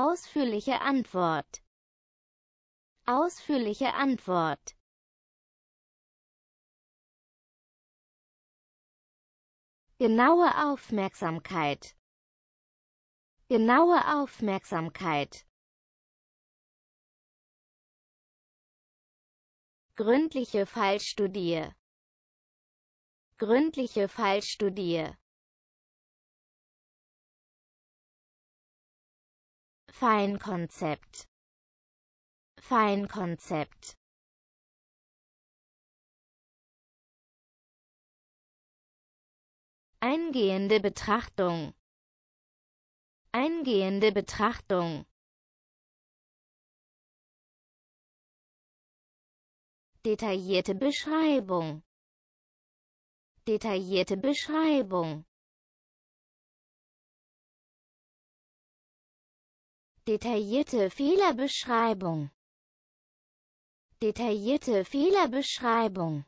Ausführliche Antwort. Ausführliche Antwort. Genaue Aufmerksamkeit. Genaue Aufmerksamkeit. Gründliche Fallstudie. Gründliche Fallstudie. Feinkonzept Feinkonzept Eingehende Betrachtung Eingehende Betrachtung Detaillierte Beschreibung Detaillierte Beschreibung Detaillierte Fehlerbeschreibung. Detaillierte Fehlerbeschreibung.